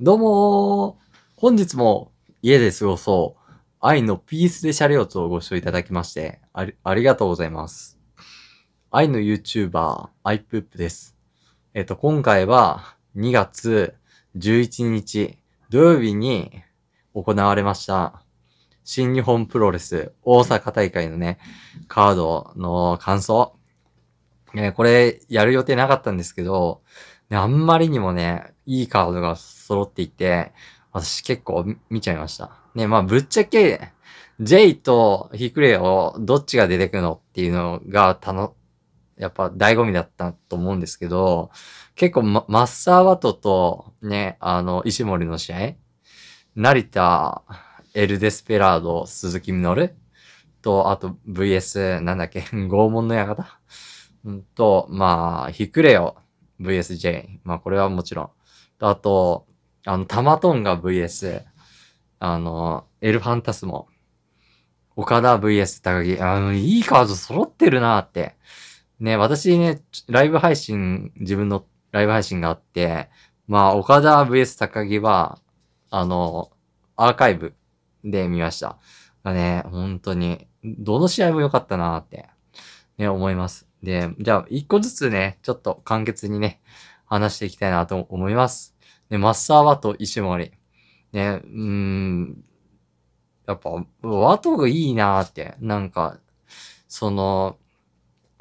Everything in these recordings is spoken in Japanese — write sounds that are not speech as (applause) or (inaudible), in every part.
どうも本日も家で過ごそう愛のピースでシャレオツをご視聴いただきましてあり、ありがとうございます。愛の YouTuber、アイプップです。えっ、と、今回は2月11日土曜日に行われました新日本プロレス大阪大会のね、カードの感想。えー、これやる予定なかったんですけど、で、あんまりにもね、いいカードが揃っていて、私結構見ちゃいました。ね、まあぶっちゃけ、ジェイとヒクレをどっちが出てくのっていうのがたの、やっぱ醍醐味だったと思うんですけど、結構、マッサーワトとね、あの、石森の試合、成田、エルデスペラード、鈴木みのると、あと VS、なんだっけ、(laughs) 拷問の館と、まあ、ヒクレオ VSJ。まあこれはもちろん。あと、あの、タマトンが VS、あの、エルファンタスも、岡田 VS 高木。あの、いいカード揃ってるなって。ね、私ね、ライブ配信、自分のライブ配信があって、まあ、岡田 VS 高木は、あの、アーカイブで見ました。がね、本当に、どの試合も良かったなって、ね、思います。で、じゃあ、一個ずつね、ちょっと簡潔にね、話していきたいなと思います。で、マッサーワト、石森。ね、うん、やっぱ、ワトがいいなーって、なんか、その、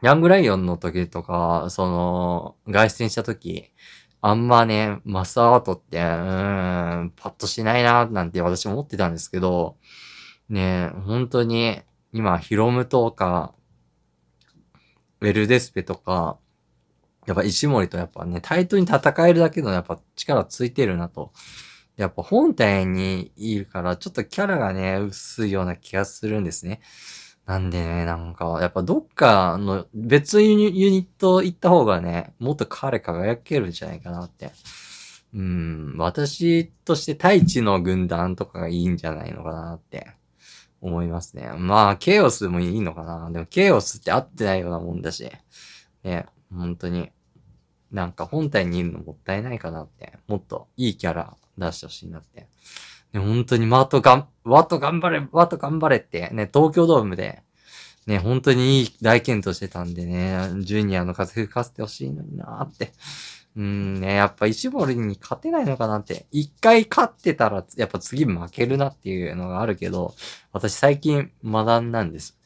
ヤングライオンの時とか、その、外出した時、あんまね、マスアートって、うーん、パッとしないなーなんて私も思ってたんですけど、ね、本当に、今、ヒロムとか、ウェルデスペとか、やっぱ石森とやっぱね、対等に戦えるだけのやっぱ力ついてるなと。やっぱ本体にいるから、ちょっとキャラがね、薄いような気がするんですね。なんでね、なんか、やっぱどっかの別ユニット行った方がね、もっと彼輝けるんじゃないかなって。うん、私として太一の軍団とかがいいんじゃないのかなって思いますね。まあ、ケイオスもいいのかな。でも、ケイオスって合ってないようなもんだし、ね、本当に、なんか本体にいるのもったいないかなって、もっといいキャラ出してほしいなって。ね、本当に、マートがん、ワト頑張れ、ワト頑張れって、ね、東京ドームで、ね、本当にいい大健闘してたんでね、ジュニアの活躍かせてほしいのになーってうんね、やっぱ石森に勝てないのかなって。一回勝ってたら、やっぱ次負けるなっていうのがあるけど、私最近学んだんです。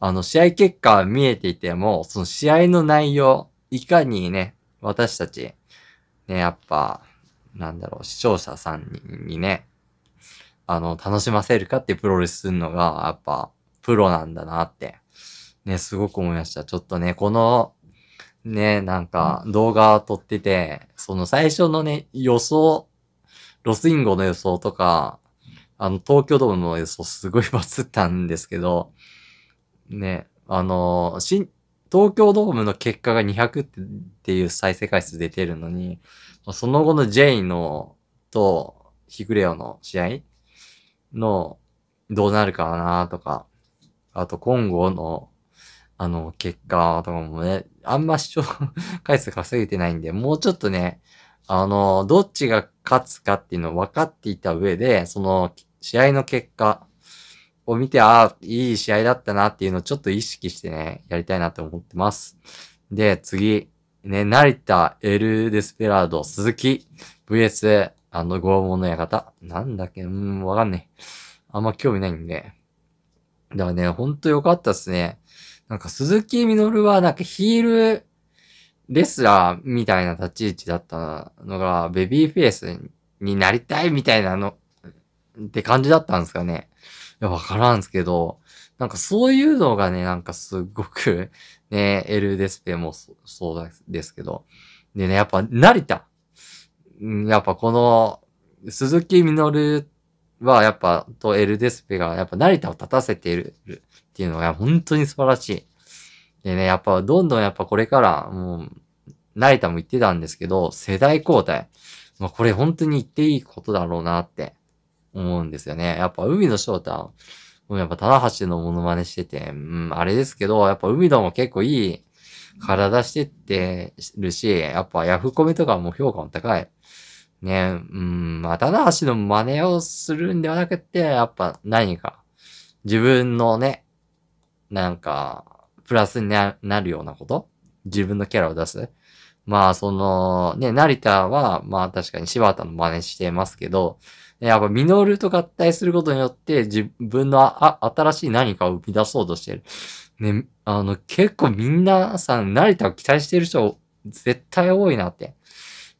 あの、試合結果見えていても、その試合の内容、いかにね、私たち、ね、やっぱ、なんだろう、視聴者さんにね、あの、楽しませるかってプロレスするのが、やっぱ、プロなんだなって、ね、すごく思いました。ちょっとね、このね、なんか動画撮ってて、その最初のね、予想、ロスインゴの予想とか、あの、東京ドームの予想すごいバズったんですけど、ね、あの、新、東京ドームの結果が200っていう再生回数出てるのに、その後の J のとヒグレオの試合のどうなるかなとか、あと今後のあの、結果とかもね、あんま視聴 (laughs) 回数稼げてないんで、もうちょっとね、あの、どっちが勝つかっていうのを分かっていた上で、その、試合の結果を見て、ああ、いい試合だったなっていうのをちょっと意識してね、やりたいなと思ってます。で、次、ね、成田、エル・デスペラード、鈴木、VS、あの、拷問の館。なんだっけ、うん、わかんねえ。あんま興味ないんで。だからね、ほんとよかったっすね。なんか鈴木みのるはなんかヒールレスラーみたいな立ち位置だったのが、ベビーフェイスになりたいみたいなのって感じだったんですかね。いや、わからんすけど、なんかそういうのがね、なんかすごく、ね、エルデスペもそうですけど。でね、やっぱ成田。やっぱこの、鈴木みのるはやっぱ、とエルデスペがやっぱ成田を立たせているっていうのが本当に素晴らしい。でね、やっぱどんどんやっぱこれからもう、成田も言ってたんですけど、世代交代。まあ、これ本当に言っていいことだろうなって思うんですよね。やっぱ海野翔太、もうやっぱ棚橋のモノマネしてて、うん、あれですけど、やっぱ海野も結構いい体してってるし、やっぱヤフコメとかも評価も高い。ね、うん、まあ、棚橋の真似をするんではなくて、やっぱ何か自分のね、なんか、プラスになるようなこと自分のキャラを出すまあ、その、ね、成田は、まあ確かに柴田の真似してますけど、やっぱミノルと合体することによって自分の新しい何かを生み出そうとしてる。ね、あの、結構みんなさん、成田を期待してる人、絶対多いなって。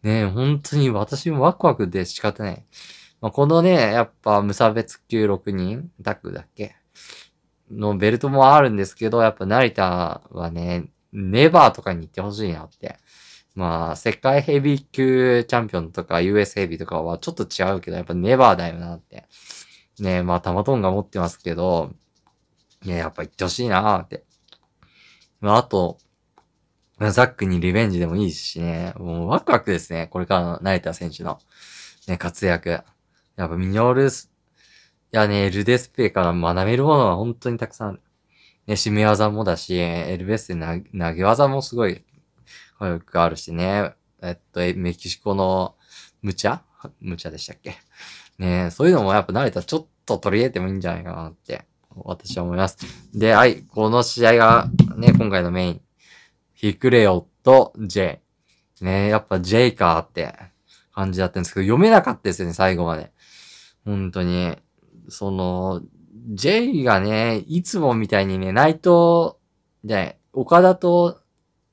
ね、本当に私もワクワクで仕方ない。まあ、このね、やっぱ無差別級6人、ダックだっけのベルトもあるんですけど、やっぱ成田はね、ネバーとかに行ってほしいなって。まあ、世界ヘビー級チャンピオンとか US ヘビーとかはちょっと違うけど、やっぱネバーだよなって。ねまあ、タマトンが持ってますけど、ねやっぱ行ってほしいなって。まあ、あと、ザックにリベンジでもいいしね、もうワクワクですね、これからの成田選手の、ね、活躍。やっぱミニオルスやね、ルデスペから学べるものは本当にたくさんある。ね、締め技もだし、エルベスで投げ技もすごい、よくあるしね。えっと、メキシコの無茶無茶でしたっけねそういうのもやっぱ慣れたらちょっと取り入れてもいいんじゃないかなって、私は思います。で、はい、この試合がね、今回のメイン。ヒクレオと J。ねやっぱジェイかって感じだったんですけど、読めなかったですよね、最後まで。本当に。その、J がね、いつもみたいにね、内藤、トで岡田と、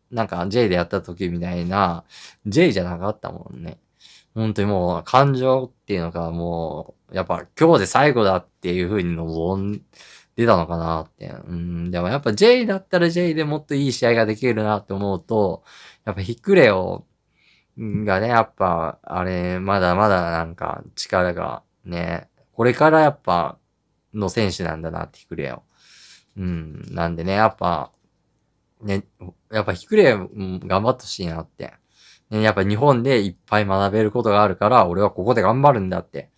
なんか J でやった時みたいな、J じゃなかったもんね。本当にもう感情っていうのがもう、やっぱ今日で最後だっていう風に望んでたのかなって。うん、でもやっぱ J だったら J でもっといい試合ができるなって思うと、やっぱヒックレオがね、やっぱ、あれ、まだまだなんか力がね、これからやっぱ、の選手なんだなって、ヒクレアを。うん。なんでね、やっぱ、ね、やっぱヒクレア頑張ってほしいなって。ね、やっぱ日本でいっぱい学べることがあるから、俺はここで頑張るんだって。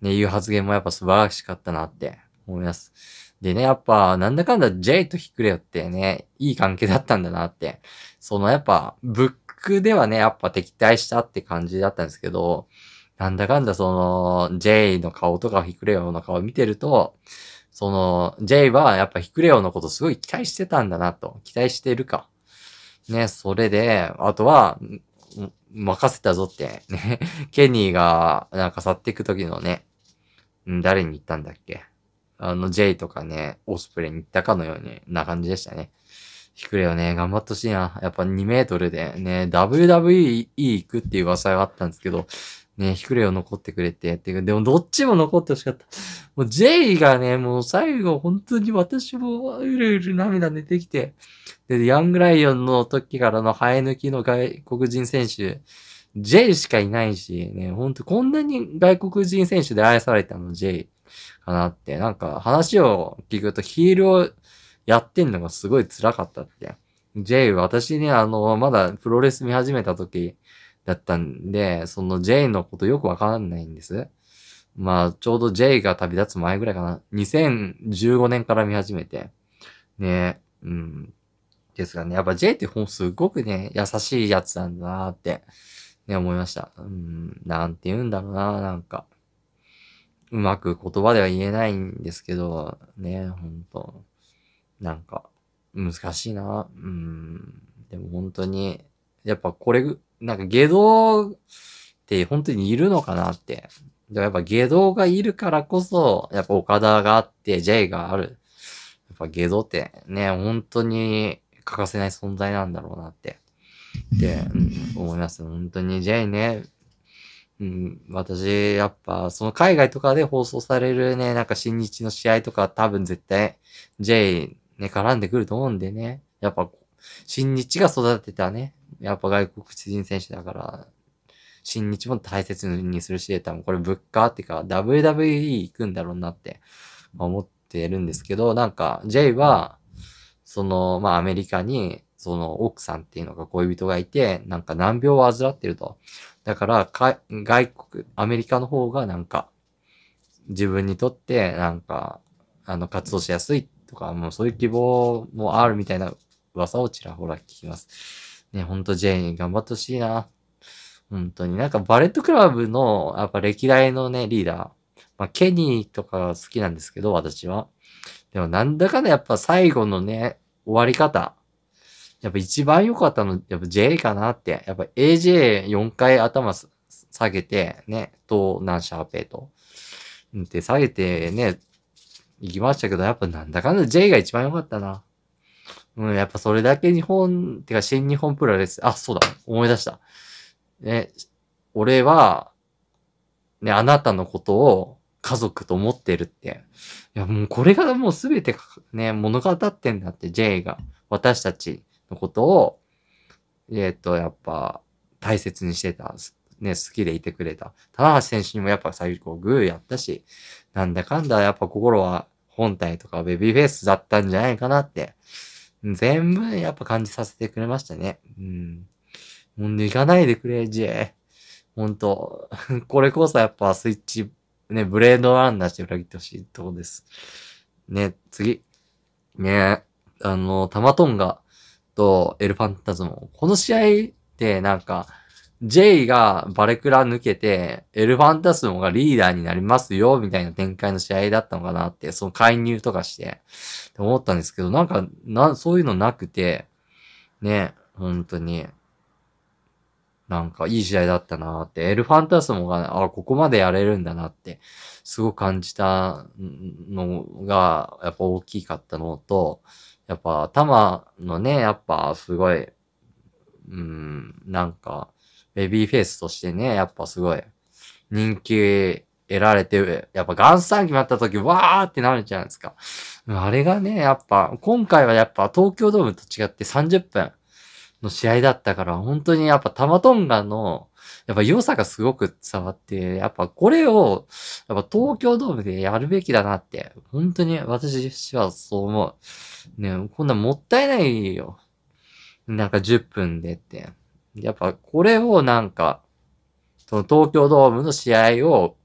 ね、いう発言もやっぱ素晴らしかったなって思います。でね、やっぱ、なんだかんだ J とヒクレよってね、いい関係だったんだなって。そのやっぱ、ブックではね、やっぱ敵対したって感じだったんですけど、なんだかんだその、J の顔とかヒクレオの顔見てると、その、J はやっぱヒクレオのことすごい期待してたんだなと。期待してるか。ね、それで、あとは、任せたぞって、ね。(laughs) ケニーが、なんか去っていく時のね、誰に言ったんだっけ。あの、J とかね、オスプレイに行ったかのように、な感じでしたね。ヒクレよね、頑張ってほしいな。やっぱ2メートルでね、WWE 行くっていう噂があったんですけど、ね、ヒクレを残ってくれて、っていう。でも、どっちも残ってほしかった。もう、ジェイがね、もう最後、本当に私も、うるうる涙出てきて、で、ヤングライオンの時からの生え抜きの外国人選手、ジェイしかいないし、ね、ほんと、こんなに外国人選手で愛されたの、ジェイかなって。なんか、話を聞くと、ヒールをやってんのがすごい辛かったって。ジェイ、私ね、あの、まだプロレス見始めた時、だったんで、その J のことよくわかんないんです。まあ、ちょうど J が旅立つ前ぐらいかな。2015年から見始めて。ねうん。ですがね、やっぱ J って本すごくね、優しいやつなんだなーって、ね、思いました。うん、なんて言うんだろうな、なんか。うまく言葉では言えないんですけど、ね、ほんと。なんか、難しいな。うん。でも本当に、やっぱこれ、なんか下道って本当にいるのかなって。でもやっぱ下道がいるからこそ、やっぱ岡田があって J がある。やっぱ下道ってね、本当に欠かせない存在なんだろうなって。で、うん、思います。本当に J ね、うん、私、やっぱ、その海外とかで放送されるね、なんか新日の試合とか多分絶対 J ね、絡んでくると思うんでね。やっぱ新日が育てたね、やっぱ外国人選手だから、新日も大切にするし、多分これ物価っていうか、WWE 行くんだろうなって思ってるんですけど、なんか、J は、その、まあアメリカに、その奥さんっていうのが恋人がいて、なんか難病を患ってると。だからか、外国、アメリカの方がなんか、自分にとって、なんか、あの、活動しやすいとか、もうそういう希望もあるみたいな噂をちらほら聞きます。ね、ほんと J に頑張ってほしいな。本当に。なんかバレットクラブの、やっぱ歴代のね、リーダー。まあ、ケニーとか好きなんですけど、私は。でもなんだかね、やっぱ最後のね、終わり方。やっぱ一番良かったの、やっぱ J かなって。やっぱ AJ4 回頭下げて、ね、と、ナンシャーペイと。って下げてね、行きましたけど、やっぱなんだかんだ J が一番良かったな。うん、やっぱそれだけ日本、ってか新日本プロレス、あ、そうだ、思い出した。ね、俺は、ね、あなたのことを家族と思ってるって。いや、もうこれがもうすべてね、物語ってんだって、J が。私たちのことを、えっ、ー、と、やっぱ、大切にしてた。ね、好きでいてくれた。棚橋選手にもやっぱ最後グーやったし、なんだかんだやっぱ心は本体とかベビーフェイスだったんじゃないかなって全部やっぱ感じさせてくれましたね。うん。もう抜かないでくれ、J。ほんと。(laughs) これこそやっぱスイッチ、ね、ブレードランナーして裏切ってほしいとこです。ね、次。ねあの、タマトンガとエルファンタズム。この試合ってなんか、J がバレクラ抜けて、エルファンタスモがリーダーになりますよ、みたいな展開の試合だったのかなって、その介入とかして、思ったんですけど、なんか、な、そういうのなくて、ね、本当に、なんかいい試合だったなって、エルファンタスモが、あ、ここまでやれるんだなって、すごく感じたのが、やっぱ大きかったのと、やっぱ、タのね、やっぱすごい、うん、なんか、ベビーフェイスとしてね、やっぱすごい、人気得られて、やっぱガンスター決まった時、わーってなるじゃないですか。あれがね、やっぱ、今回はやっぱ東京ドームと違って30分の試合だったから、本当にやっぱタマトンガの、やっぱ良さがすごく伝わって、やっぱこれを、やっぱ東京ドームでやるべきだなって、本当に私自身はそう思う。ね、こんなもったいないよ。なんか10分でって。やっぱこれをなんか、その東京ドームの試合を、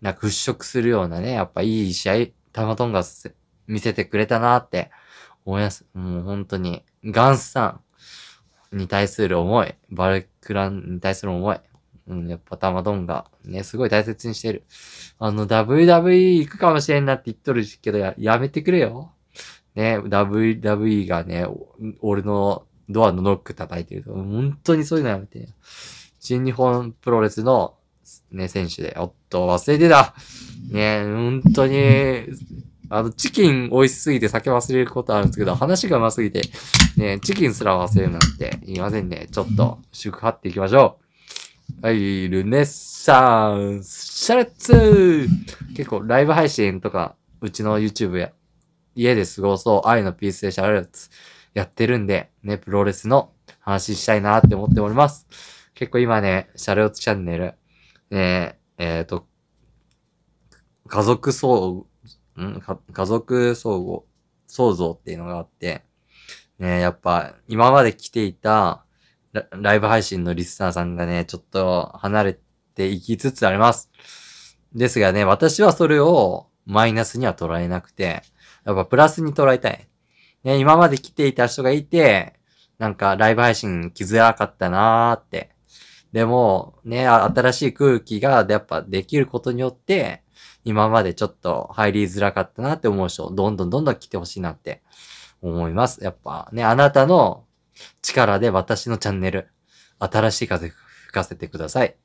なんか払拭するようなね、やっぱいい試合、タマトンが見せてくれたなって思います。もう本当に、ガンスさんに対する思い、バルクランに対する思い、うん、やっぱタマドンがね、すごい大切にしてる。あの、WWE 行くかもしれんなって言っとるけどや、やめてくれよ。ね、WWE がね、俺のドアのノック叩いてると本当にそういうのやめて。新日本プロレスの、ね、選手で、おっと、忘れてた。ね、本当に、あの、チキン美味しすぎて酒忘れることあるんですけど、話がうますぎて、ね、チキンすら忘れるなんて言いませんね。ちょっと、祝張っていきましょう。はい、ルネッサンス、シャレッツ結構、ライブ配信とか、うちの YouTube や、家で過ごそう、愛のピースでシャレッツ。やってるんで、ね、プロレスの話したいなって思っております。結構今ね、シャレオツチャンネル、ね、えっ、ー、と、家族総、ん家族総合、創造っていうのがあって、ね、やっぱ今まで来ていたライブ配信のリスナーさんがね、ちょっと離れていきつつあります。ですがね、私はそれをマイナスには捉えなくて、やっぱプラスに捉えたい。ね、今まで来ていた人がいて、なんかライブ配信来づらかったなーって。でも、ね、新しい空気がやっぱできることによって、今までちょっと入りづらかったなって思う人、どんどんどんどん来てほしいなって思います。やっぱね、あなたの力で私のチャンネル、新しい風吹かせてください。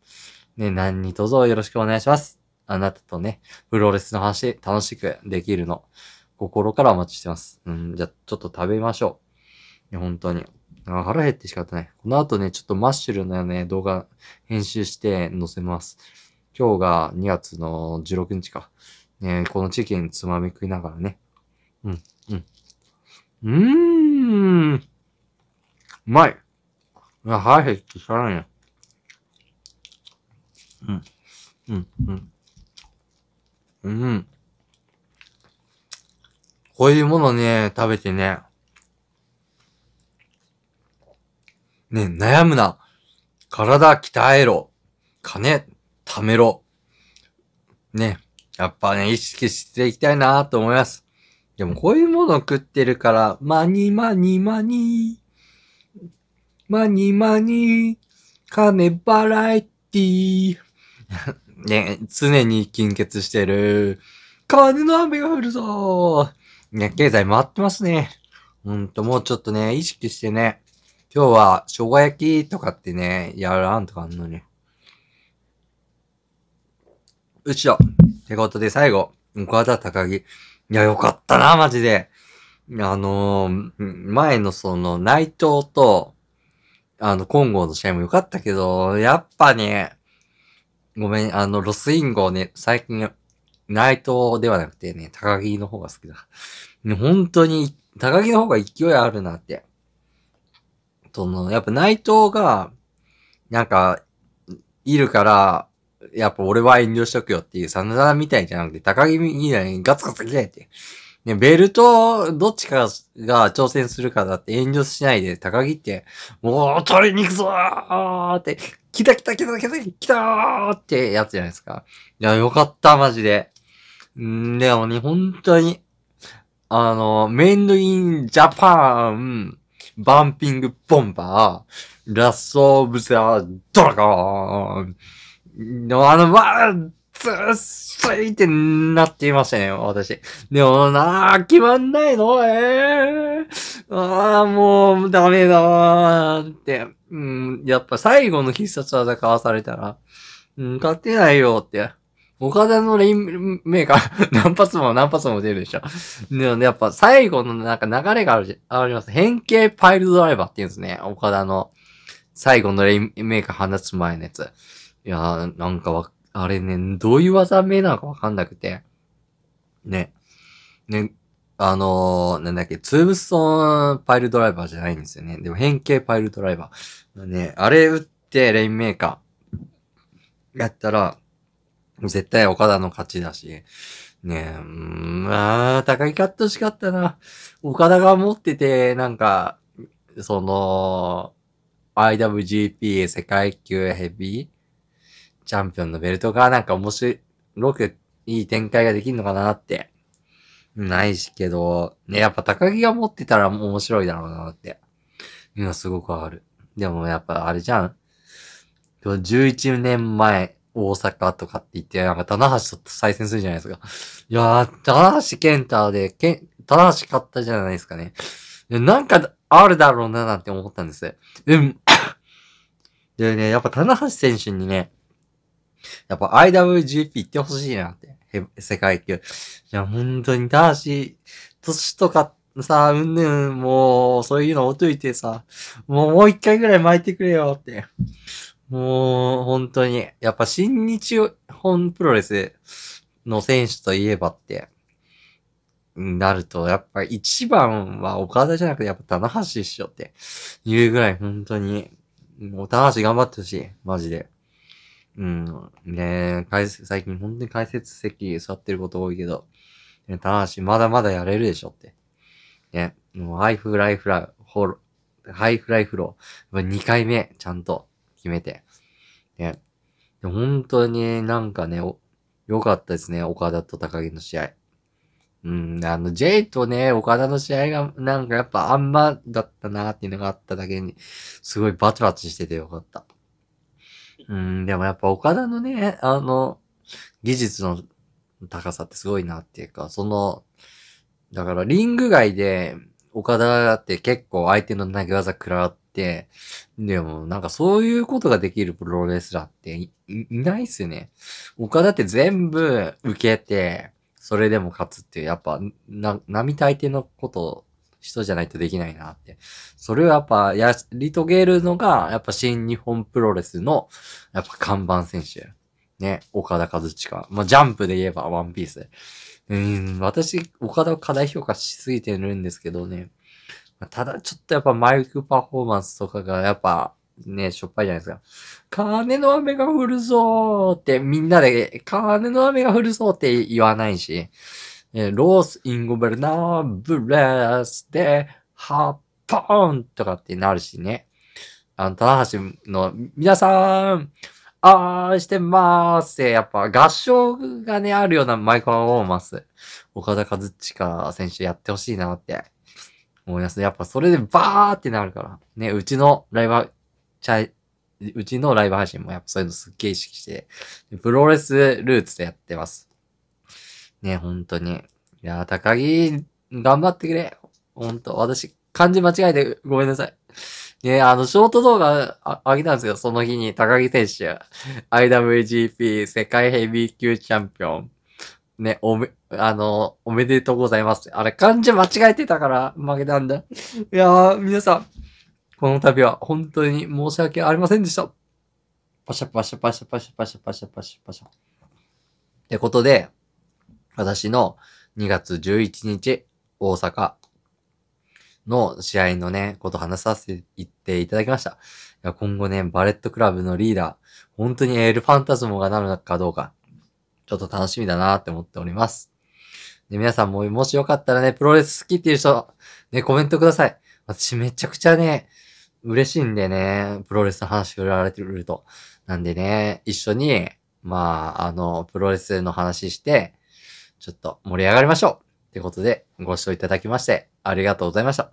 ね、何にとぞよろしくお願いします。あなたとね、プロレスの話楽しくできるの、心からお待ちしてます。うん、じゃあ、ちょっと食べましょう。いや、本当に。あ腹減って仕方ない。この後ね、ちょっとマッシュルのね、動画編集して載せます。今日が2月の16日か。ね、このチキンつまみ食いながらね。うん、うん。うーん。うまい。腹減って仕方ないうん。うん、うん。うん。こういうものね、食べてね、ね、悩むな。体鍛えろ。金貯めろ。ね、やっぱね、意識していきたいなと思います。でもこういうものを食ってるから、マニマニマニー。マニマニー。金バラエティー。(laughs) ね、常に金欠してる。金の雨が降るぞー。ね、経済回ってますね。ほんと、もうちょっとね、意識してね、今日は生姜焼きとかってね、やらんとかあんのに。うちろ。ってことで最後、岡田高木。いや、よかったな、マジで。あのー、前のその、内藤と、あの、金剛の試合も良かったけど、やっぱね、ごめん、あの、ロスインゴね、最近内藤ではなくてね、高木の方が好きだ。本当に、高木の方が勢いあるなって。その、やっぱ内藤が、なんか、いるから、やっぱ俺は遠慮しとくよっていう、サナダみたいじゃなくて、高木みたいにガツガツ切いって。ね、ベルト、どっちかが挑戦するかだって遠慮しないで、高木って、もう取りに行くぞーって、来た来た来た来た来たーってやつじゃないですか。いや、よかった、マジで。んでもね、本当に、あの、メインドインジャパン、バンピングボンバー、ラストオブザドラゴンのあの、わー、つーすいってなっていましたね、私。でもなー、決まんないのえー、ああ、もう、ダメだーって。うん、やっぱ最後の必殺技かわされたら、うん、勝てないよって。岡田のレインメーカー何発も何発も出るでしょ。で、もね、やっぱ最後のなんか流れがあるじ、あります。変形パイルドライバーって言うんですね。岡田の最後のレインメーカー放つ前のやつ。いやー、なんかわ、あれね、どういう技名なのかわかんなくて。ね。ね、あのー、なんだっけ、ツーブストンパイルドライバーじゃないんですよね。でも変形パイルドライバー。ね、あれ打ってレインメーカーやったら、絶対岡田の勝ちだし。ねえ、ん、まあ、高木勝ってほしかったな。岡田が持ってて、なんか、その、IWGP 世界級ヘビーチャンピオンのベルトがなんか面白くいい展開ができるのかなって。ないしけど、ね、やっぱ高木が持ってたら面白いだろうなって。今すごくある。でもやっぱあれじゃん。11年前大阪とかって言って、なんか、棚橋と再戦するじゃないですか。いやー、棚橋健太で、けん、棚橋勝ったじゃないですかね。なんか、あるだろうななんて思ったんです。うん。(coughs) でね、やっぱ棚橋選手にね、やっぱ IWGP 行ってほしいなって。世界級。いや、本当に、棚橋、年とかさ、うんぬん、もう、そういうの置いといてさ、もう、もう一回ぐらい巻いてくれよって。もう、本当に。やっぱ新日本プロレスの選手といえばって、なると、やっぱ一番は岡田じゃなくて、やっぱ棚橋っしょっていうぐらい、本当に、もう棚橋頑張ってほしい。マジで。うん。ねえ、最近本当に解説席座ってること多いけど、棚橋まだまだやれるでしょって。ね。もうハイフライフラ、ホロ、ハイフライフロー。2回目、ちゃんと。決めて。ね。本当になんかね、良かったですね、岡田と高木の試合。うん、あの、J とね、岡田の試合が、なんかやっぱあんまだったなっていうのがあっただけに、すごいバチバチしててよかった。うん、でもやっぱ岡田のね、あの、技術の高さってすごいなっていうか、その、だからリング外で、岡田って結構相手の投げ技食らっ、でもなんかそういうことができるプロレスラーっていないっすよね。他だって全部受けて、それでも勝つっていう、やっぱ、な、並大抵のこと人じゃないとできないなって。それをやっぱやり遂げるのが、やっぱ新日本プロレスの、やっぱ看板選手。ね、岡田和親。まあ、ジャンプで言えばワンピース。うん、私、岡田を過大評価しすぎてるんですけどね。ただちょっとやっぱマイクパフォーマンスとかがやっぱね、しょっぱいじゃないですか。金の雨が降るぞーってみんなで金の雨が降るぞーって言わないし、えロースインゴベルナーブレスでハッポーンとかってなるしね。あの、高橋の皆さん、あーしてまーすって、やっぱ合唱がね、あるようなマイクパフォーマンス、岡田和親選手やってほしいなって思います。やっぱそれでバーってなるから。ね、うちのライブ、チャい。うちのライブ配信もやっぱそういうのすっげえ意識して、プロレスルーツでやってます。ね、本当に。いや高木、頑張ってくれ。本当私、漢字間違えてごめんなさい。ね、あの、ショート動画ああげたんですけど、その日に高木選手、IWGP 世界ヘビー級チャンピオン、ね、おめ、あの、おめでとうございます。あれ、漢字間違えてたから負けたんだ。(laughs) いやー、皆さん、この度は本当に申し訳ありませんでした。パシャパシャパシャパシャパシャパシャパシャパシャ。ってことで、私の2月11日、大阪の試合のね、こと話させていただきました。いや今後ね、バレットクラブのリーダー、本当にエールファンタズムがなるかどうか、ちょっと楽しみだなって思っております。で、皆さんももしよかったらね、プロレス好きっていう人、ね、コメントください。私めちゃくちゃね、嬉しいんでね、プロレスの話振られてると。なんでね、一緒に、まあ、あの、プロレスの話して、ちょっと盛り上がりましょうってことで、ご視聴いただきまして、ありがとうございました。